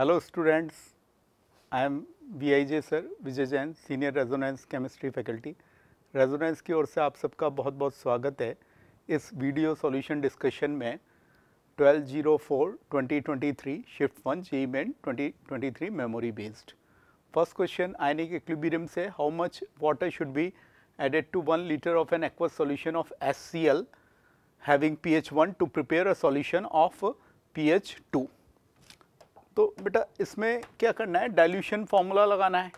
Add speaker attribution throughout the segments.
Speaker 1: I am I I J sir Vijay Jain senior Resonance chemistry faculty Resonance की ओर से आप सबका बहुत बहुत स्वागत है इस वीडियो सॉल्यूशन डिस्कशन में 1204-2023 shift one JEE Main 2023 memory based first question ionic equilibrium से how much water should be added to one litre of an aqueous solution of S C L having P H one to prepare a solution of P H two तो बेटा इसमें क्या करना है dilution formula लगाना है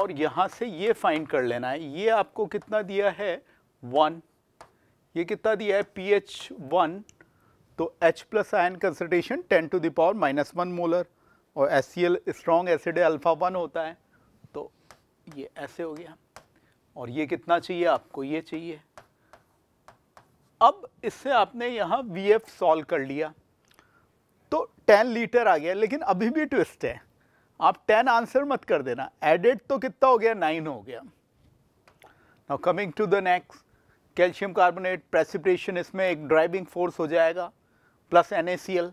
Speaker 1: और यहाँ से ये फाइंड कर लेना है ये आपको कितना दिया है वन ये कितना दिया है पी एच वन तो H plus ion concentration ten to the power minus one molar और S C L strong acid alpha one होता है तो ये ऐसे हो गया और ये कितना चाहिए आपको ये चाहिए अब इससे आपने यहाँ वी एफ सॉल्व कर लिया तो टेन लीटर आ गया लेकिन अभी भी ट्विस्ट है आप टेन आंसर मत कर देना एडेड तो कितना हो गया नाइन हो गया now coming to the next calcium carbonate precipitation इसमें एक ड्राइविंग फोर्स हो जाएगा प्लस एन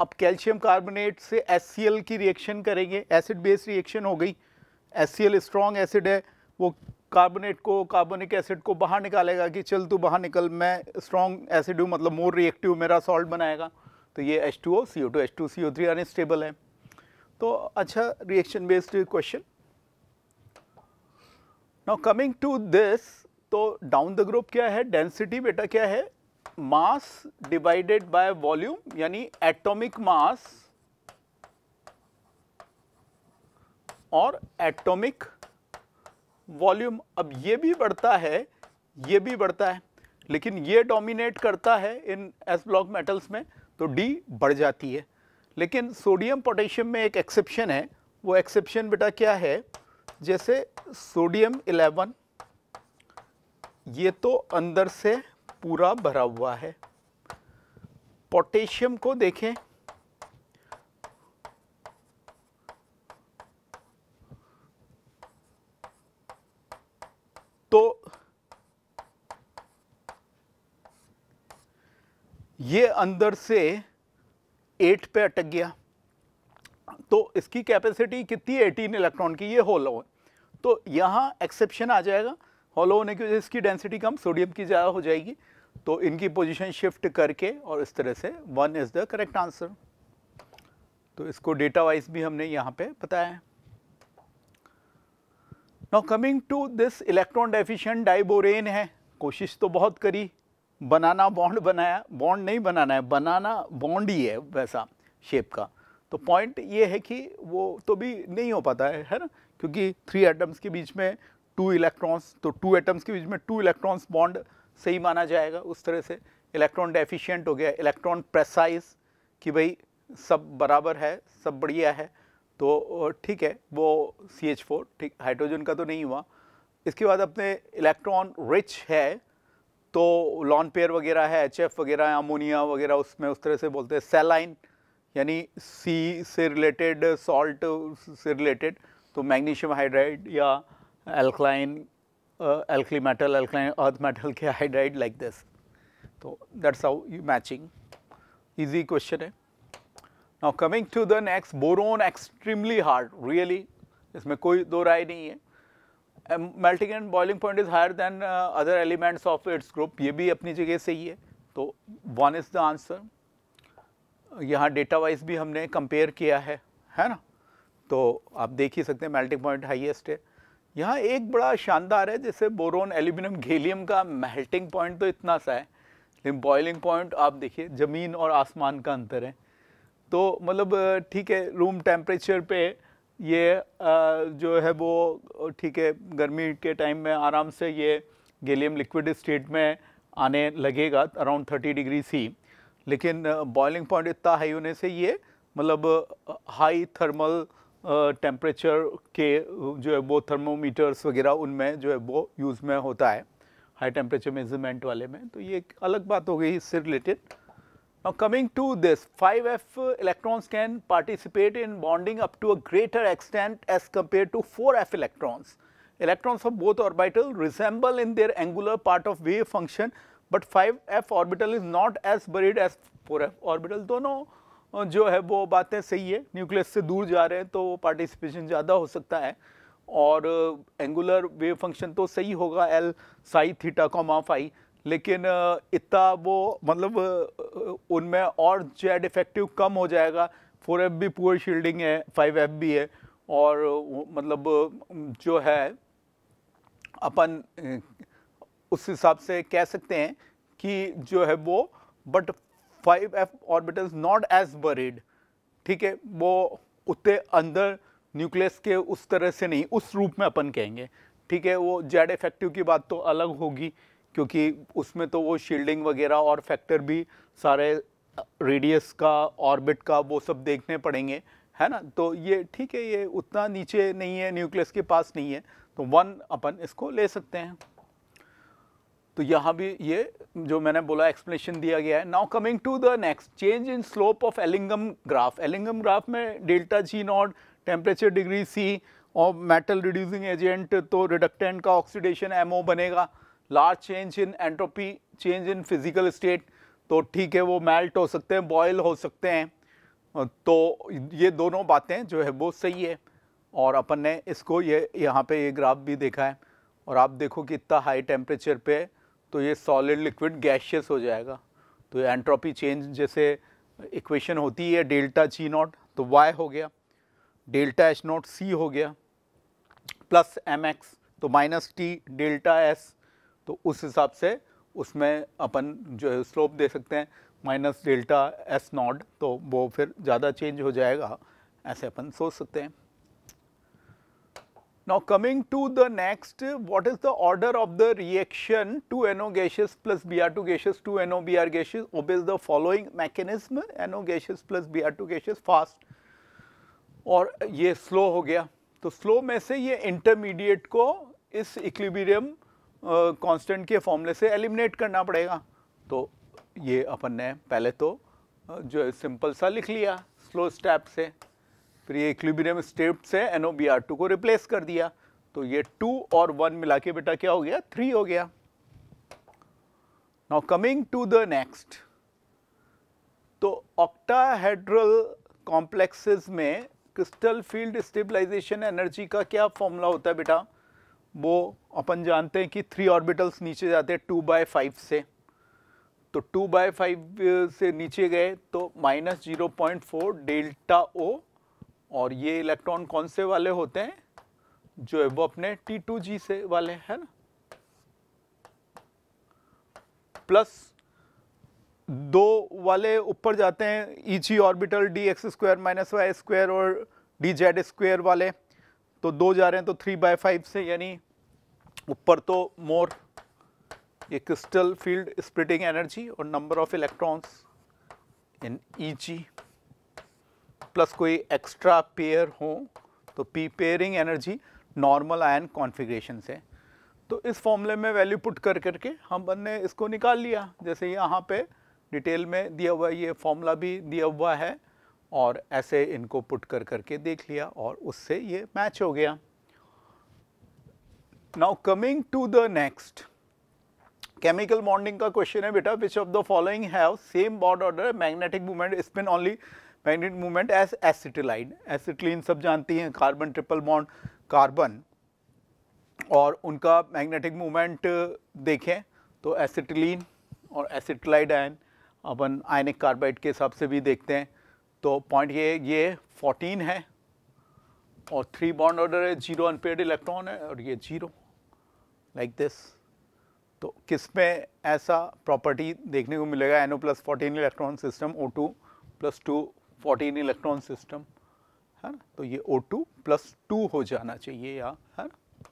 Speaker 1: अब कैल्शियम कार्बोनेट से एस की रिएक्शन करेंगे एसिड बेस रिएक्शन हो गई एस सी स्ट्रॉन्ग एसिड है वो कार्बोनेट को कार्बोनिक एसिड को बाहर निकालेगा कि चल तू बाहर निकल मैं स्ट्रॉन्ग एसिड हूँ मतलब मोर रिएक्टिव मेरा सॉल्ट बनाएगा तो ये H two O C O two H two C O three unstable है तो अच्छा reaction based question now coming to this तो डाउन द ग्रुप क्या है डेंसिटी बेटा क्या है मास डिवाइडेड बाय वॉल्यूम यानी एटॉमिक मास और एटॉमिक वॉल्यूम अब ये भी बढ़ता है ये भी बढ़ता है लेकिन ये डोमिनेट करता है इन एस ब्लॉक मेटल्स में तो डी बढ़ जाती है लेकिन सोडियम पोटेशियम में एक एक्सेप्शन है वो एक्सेप्शन बेटा क्या है जैसे सोडियम 11 ये तो अंदर से पूरा भरा हुआ है पोटेशियम को देखें तो ये अंदर से एट पे अटक गया तो इसकी कैपेसिटी कितनी एटीन इलेक्ट्रॉन की ये होलो है तो यहाँ एक्सेप्शन आ जाएगा होलो होने की वजह से इसकी डेंसिटी कम सोडियम की ज़्यादा हो जाएगी तो इनकी पोजीशन शिफ्ट करके और इस तरह से one is the correct answer तो इसको डेटा वाइज भी हमने यहाँ पे बताया है now coming to this electron deficient diborane है कोशिश तो बहुत करी बनाना बॉन्ड बनाया बॉन्ड नहीं बनाना है बनाना बॉन्ड ही है वैसा शेप का तो पॉइंट ये है कि वो तो भी नहीं हो पाता है है ना क्योंकि थ्री एटम्स के बीच में टू इलेक्ट्रॉन्स तो टू एटम्स के बीच में टू इलेक्ट्रॉन्स बॉन्ड सही माना जाएगा उस तरह से इलेक्ट्रॉन डेफिशिएंट हो गया इलेक्ट्रॉन प्रेसाइज कि भाई सब बराबर है सब बढ़िया है तो ठीक है वो सी एच फोर ठीक हाइड्रोजन का तो नहीं हुआ इसके बाद अपने इलेक्ट्रॉन रिच है तो लॉन पेयर वगैरह है एच एफ वगैरह अमोनिया वगैरह उसमें उस तरह से बोलते हैं सेलाइन यानी सी से रिलेटेड सॉल्ट से रिलेटेड तो मैग्नीशियम हाइड्राइड या alkaline alkali metal alkaline earth metal के हाइड्राइड लाइक दिस तो that's how you matching easy question है now coming to the next boron extremely hard really इसमें कोई दो राय नहीं है melting and boiling point is higher than other elements of its group ये भी अपनी जगह से ही है तो वन इज़ द आंसर यहाँ डेटा वाइज भी हमने कंपेयर किया है है ना तो आप देख ही सकते हैं मेल्टिंग पॉइंट हाईएस्ट है यहाँ एक बड़ा शानदार है जैसे बोरोन एल्यूमिनियम घेलियम का मेल्टिंग पॉइंट तो इतना सा है लेकिन बॉइलिंग पॉइंट आप देखिए ज़मीन और आसमान का अंतर है तो मतलब ठीक है रूम टेम्परेचर पे ये जो है वो ठीक है गर्मी के टाइम में आराम से ये गैलियम लिक्विड स्टेट में आने लगेगा अराउंड थर्टी डिग्री सी लेकिन बॉइलिंग पॉइंट इतना हाई होने से ये मतलब हाई थर्मल टेम्परेचर के जो है वो थर्मोमीटर्स वगैरह उनमें जो है वो यूज़ में होता है हाई टेम्परेचर मेजरमेंट वाले में तो ये एक अलग बात हो गई इससे related Now coming to this 5f electrons can participate in bonding up to a greater extent as compared to 4f electrons. Electrons of both orbital resemble in their angular part of wave function but 5f orbital is not as buried as 4f orbital Dono jo hai wo baatein sahi hai, nucleus se dur ja rahe हैं to participation ज़्यादा ho sakta hai. Aur angular wave function to sahi hoga L psi theta comma phi. लेकिन इतना वो मतलब उनमें और Z effective कम हो जाएगा फोर एफ भी पुअर शील्डिंग है फाइव एफ भी है और मतलब जो है अपन उस हिसाब से कह सकते हैं कि जो है वो but five F orbitals not as buried ठीक है वो उतने अंदर न्यूक्लियस के उस तरह से नहीं उस रूप में अपन कहेंगे ठीक है वो जेड इफेक्टिव की बात तो अलग होगी क्योंकि उसमें तो वो शील्डिंग वगैरह और फैक्टर भी सारे रेडियस का ऑर्बिट का वो सब देखने पड़ेंगे है ना तो ये ठीक है ये उतना नीचे नहीं है न्यूक्लियस के पास नहीं है तो वन अपन इसको ले सकते हैं तो यहाँ भी ये जो मैंने बोला एक्सप्लेनेशन दिया गया है now coming to the next change in slope of Ellingham graph Ellingham graph में delta G not temperature degree C और मेटल रिड्यूसिंग एजेंट तो रिडक्टेंट का ऑक्सीडेशन एमओ बनेगा large change in entropy change in physical state तो ठीक है वो melt हो सकते हैं बॉयल हो सकते हैं तो ये दोनों बातें जो है वो सही है और अपन ने इसको ये यहाँ पे ये ग्राफ भी देखा है और आप देखो कि इतना हाई टेम्परेचर पे तो ये सॉलिड लिक्विड गैशियस हो जाएगा तो एंट्रोपी चेंज जैसे इक्वेशन होती है डेल्टा जी नॉट तो वाई हो गया डेल्टा एच नॉट सी हो गया प्लस एम एक्स तो माइनस टी डेल्टा एस तो उस हिसाब से उसमें अपन जो है स्लोप दे सकते हैं माइनस डेल्टा एस नॉट तो वो फिर ज़्यादा चेंज हो जाएगा ऐसे अपन सोच सकते हैं now coming to the next what is the order of the reaction two N O gases plus B R two gases two N O B R gases of is the following mechanism N O gases plus B R two gases fast और ये slow हो गया तो slow में से ये intermediate को इस इक्विबीरियम कांस्टेंट के फॉर्मूले से एलिमिनेट करना पड़ेगा तो ये अपन ने पहले तो जो सिंपल सा लिख लिया स्लो स्टेप से फिर ये इक्विबियम स्टेप से N O B R two को रिप्लेस कर दिया तो ये टू और वन मिला के बेटा क्या हो गया थ्री हो गया now coming to the next तो ऑक्टाहेड्रल कॉम्प्लेक्सेस में क्रिस्टल फील्ड स्टेबलाइजेशन एनर्जी का क्या फॉर्मूला होता है बेटा वो अपन जानते हैं कि थ्री ऑर्बिटल्स नीचे जाते हैं टू बाय फाइव से तो टू बाय फाइव से नीचे गए तो minus zero point four delta O और ये इलेक्ट्रॉन कौन से वाले होते हैं जो है वो अपने टी टू जी से वाले है ना प्लस दो वाले ऊपर जाते हैं E G orbital D X square minus Y square और डी जेड स्क्वायर वाले तो दो जा रहे हैं तो थ्री बाय फाइव से यानी ऊपर तो मोर ये क्रिस्टल फील्ड स्प्लिटिंग एनर्जी और number of electrons in E plus कोई एक्स्ट्रा पेयर हो तो P pairing energy normal ion configuration से तो इस फॉर्मूले में वैल्यू पुट कर करके हम ने इसको निकाल लिया जैसे यहाँ पे डिटेल में दिया हुआ ये फॉर्मूला भी दिया हुआ है और ऐसे इनको पुट कर करके देख लिया और उससे ये मैच हो गया now coming to the next chemical bonding का क्वेश्चन है बेटा which of the following have same bond order magnetic movement spin only magnetic movement as acetylide acetylene सब जानती हैं कार्बन ट्रिपल बॉन्ड कार्बन और उनका मैग्नेटिक मूवमेंट देखें तो एसिटिलीन और एसिटिलाइड आयन अपन आयनिक कार्बाइड के हिसाब से भी देखते हैं तो पॉइंट ये ये फोर्टीन है और थ्री बॉन्ड ऑर्डर है जीरो अनपेड इलेक्ट्रॉन है और ये जीरो लाइक दिस तो किस में ऐसा प्रॉपर्टी देखने को मिलेगा N O plus fourteen electron system O two plus two fourteen electron system है ना तो ये ओ टू प्लस टू हो जाना चाहिए या है ना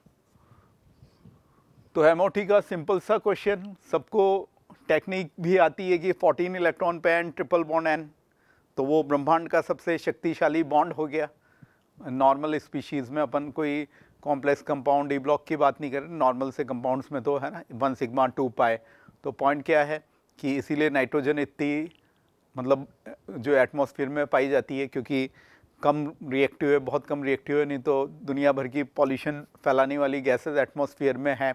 Speaker 1: तो हेमोटी का सिंपल सा क्वेश्चन सबको टेक्निक भी आती है कि 14 इलेक्ट्रॉन पे एन ट्रिपल बॉन्ड एन तो वो ब्रह्मांड का सबसे शक्तिशाली बॉन्ड हो गया नॉर्मल स्पीशीज़ में अपन कोई कॉम्प्लेक्स कंपाउंड डी ब्लॉक की बात नहीं कर रहे नॉर्मल से कंपाउंड्स में तो है ना वन सिग्मा टू पाए तो पॉइंट क्या है कि इसीलिए नाइट्रोजन इतनी मतलब जो एटमॉस्फेयर में पाई जाती है क्योंकि कम रिएक्टिव है बहुत कम रिएक्टिव है नहीं तो दुनिया भर की पॉल्यूशन फैलाने वाली गैसेस एटमॉस्फेयर में है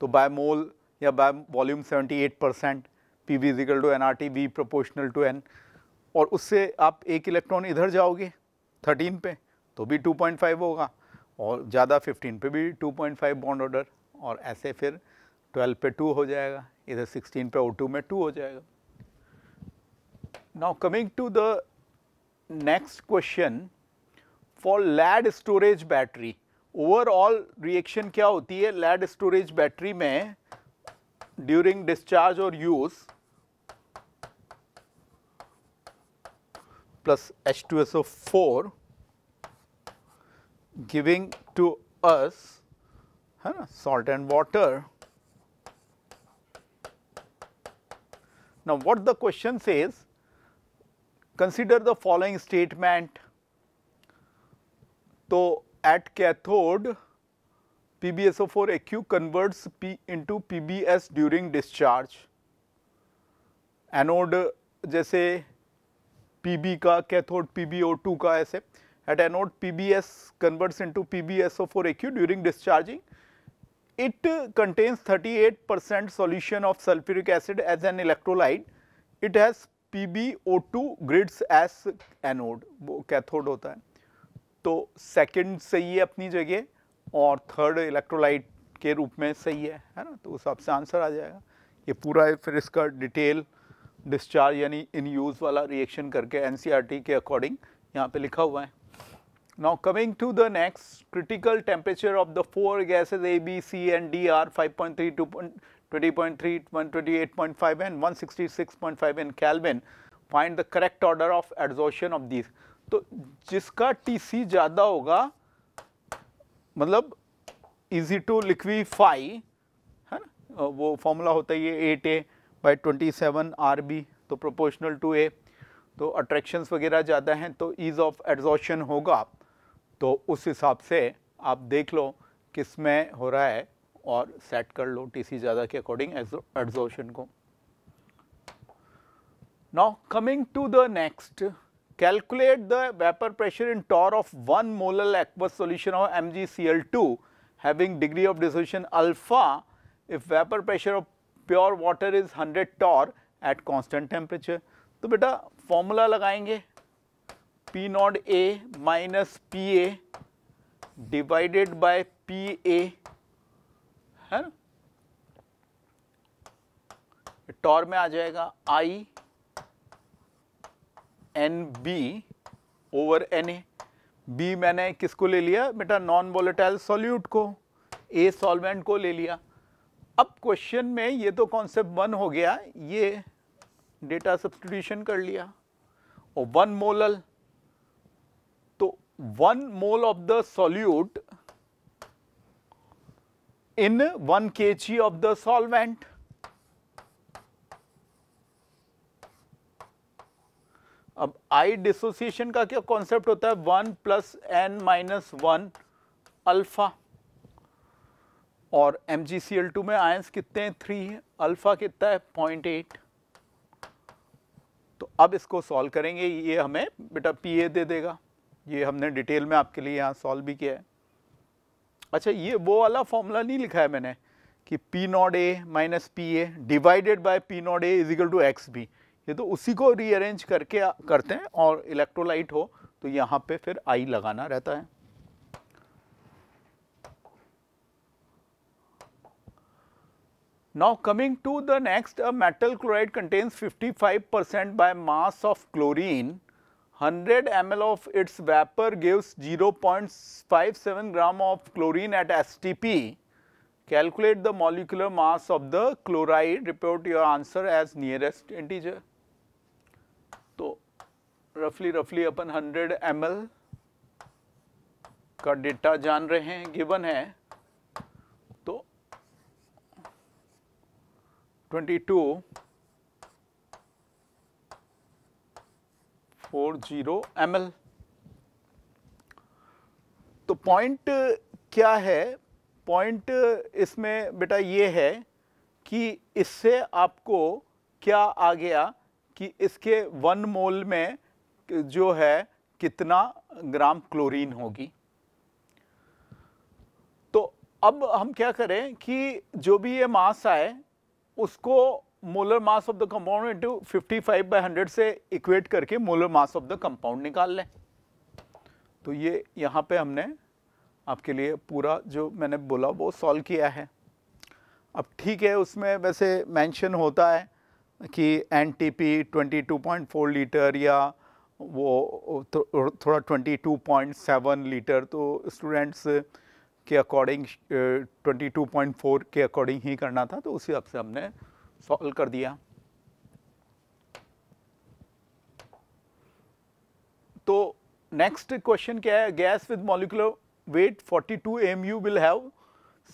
Speaker 1: तो बाय मोल या by volume 78 percent P V equal to N R T V proportional to N और उससे आप एक इलेक्ट्रॉन इधर जाओगे 13 पे तो भी 2.5 होगा और ज़्यादा 15 पे भी 2.5 बॉन्ड ऑर्डर और ऐसे फिर 12 पे 2 हो जाएगा इधर 16 पे टू में 2 हो जाएगा now coming to the next question for lead storage battery overall reaction क्या होती है लैड स्टोरेज बैटरी में ड्यूरिंग डिस्चार्ज और use plus H2SO4 giving to us huh, salt and water. Now what the question says consider the following statement. So at cathode PbSO4Aq converts P into PbS during discharge. Anode, जैसे Pb ka, cathode PbO2 ka, aise. at anode PBS converts into PbSO4 aq during discharging. It uh, contains 38 percent solution of sulfuric acid as an electrolyte. It has PbO2 grids as anode, वो cathode होता है तो second सही है अपनी जगह और third electrolyte के रूप में सही है है ना तो उस आपसे answer आ जाएगा ये पूरा है फिर इसका detail discharge यानी in use वाला reaction करके NCRT के according यहाँ पे लिखा हुआ है Now coming to the next critical temperature of the four gases A, B, C and D are 5.3, 20.3, 128.5 and 166.5 in Kelvin. Find the correct order of adsorption of these. So, jiska TC jada hoga, matlab easy to liquefy, hai, ना wo formula hota hai ये eight A by twenty seven R B तो तो attractions वगैरह ज़्यादा हैं तो ease of एड्जॉशन होगा तो उस हिसाब से आप देख लो किस में हो रहा है और सेट कर लो टीसी ज़्यादा के अकॉर्डिंग एड्जोशन को now coming to the next calculate the vapour pressure in torr of one molal aqueous solution of M G C L two having degree of dissolution alpha if vapour pressure of pure water is hundred torr at constant temperature तो बेटा formula लगाएंगे P not A minus P A divided by P A है torr में आ जाएगा I N B over N A B मैंने किसको ले लिया बेटा नॉन वोलेटाइल सॉल्यूट को ए सॉल्वेंट को ले लिया अब क्वेश्चन में ये तो कॉन्सेप्ट वन हो गया ये डेटा सब्सटीट्यूशन कर लिया और one molal one mole of the solute in 1 kg of the solvent. अब i dissociation का क्या concept होता है 1 plus n minus 1 alpha और MgCl2 में आयंस कितने हैं थ्री है अल्फा कितना है 0.8 तो अब इसको सॉल्व करेंगे ये हमें बेटा Pa दे देगा ये हमने डिटेल में आपके लिए यहाँ सॉल्व भी किया है अच्छा ये वो वाला फॉर्मूला नहीं लिखा है मैंने कि P not A minus P A divided by P not A equal to X B ये तो उसी को रीअरेंज करके करते हैं और इलेक्ट्रोलाइट हो तो यहाँ पे फिर आई लगाना रहता है now coming to the next metal chloride chloride contains percent by mass of chlorine 100 ml of its vapor gives 0.57 gram of chlorine at STP. Calculate the molecular mass of the chloride. Report your answer as nearest integer. तो roughly roughly अपन 100 ml का data जान रहे हैं given है तो 22 M ml तो point क्या है पॉइंट इसमें बेटा ये है कि इससे आपको क्या आ गया कि इसके वन मोल में जो है कितना ग्राम क्लोरीन होगी तो अब हम क्या करें कि जो भी ये मास आए उसको molar mass of the compound into fifty five by hundred से इक्वेट करके molar mass of the compound निकाल लें तो ये यहाँ पे हमने आपके लिए पूरा जो मैंने बोला वो सॉल्व किया है अब ठीक है उसमें वैसे मेंशन होता है कि N T P twenty two point four litre या वो थो, थोड़ा twenty two point seven litre तो स्टूडेंट्स के according twenty two point four के अकॉर्डिंग ही करना था तो उसी हिसाब से हमने सॉल्व कर दिया तो नेक्स्ट क्वेश्चन क्या है gas with molecular weight 42 M U will have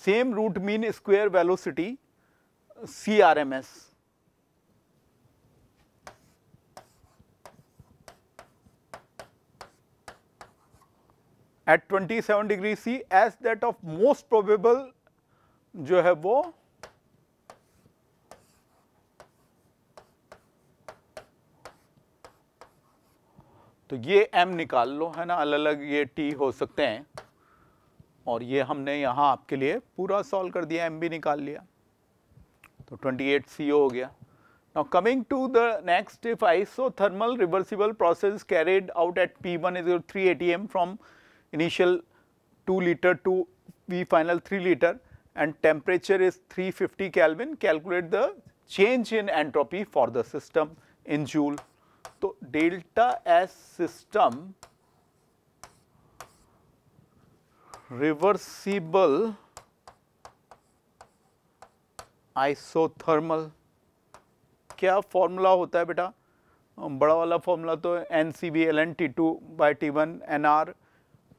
Speaker 1: same root mean square velocity C R M S twenty seven degree C as that of most probable जो है वो तो ये एम निकाल लो है ना अलग अलग ये टी हो सकते हैं और ये हमने यहाँ आपके लिए पूरा सॉल्व कर दिया एम भी निकाल लिया तो ट्वेंटी 28 C हो गया now coming to the next if isothermal reversible process carried out at P one is three A T M from initial two litre to V final three litre and temperature is three fifty kelvin calculate the change in entropy for the system in joule तो delta S system reversible isothermal क्या formula होता है बेटा बड़ा वाला formula तो N C B L N T to by T one N R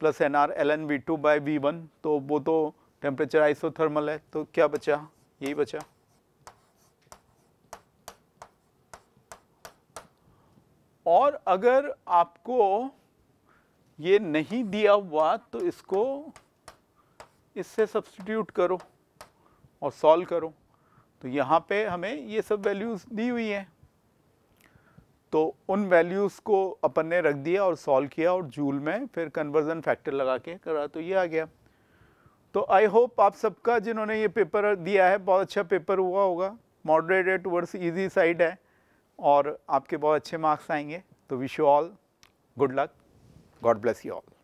Speaker 1: plus N R L N V two by V one तो वो तो टेम्परेचर आइसोथर्मल है तो क्या बचा यही बचा और अगर आपको ये नहीं दिया हुआ तो इसको इससे सब्सटीट्यूट करो और सॉल्व करो तो यहाँ पे हमें ये सब वैल्यूज़ दी हुई हैं तो उन वैल्यूज़ को अपन ने रख दिया और सॉल्व किया और जूल में फिर कन्वर्जन फैक्टर लगा के करा तो ये आ गया तो आई होप आप सबका जिन्होंने ये पेपर दिया है बहुत अच्छा पेपर हुआ होगा मॉडरेटेड टूवर्ड्स ईजी साइड है और आपके बहुत अच्छे मार्क्स आएंगे तो wish you all good luck God bless you all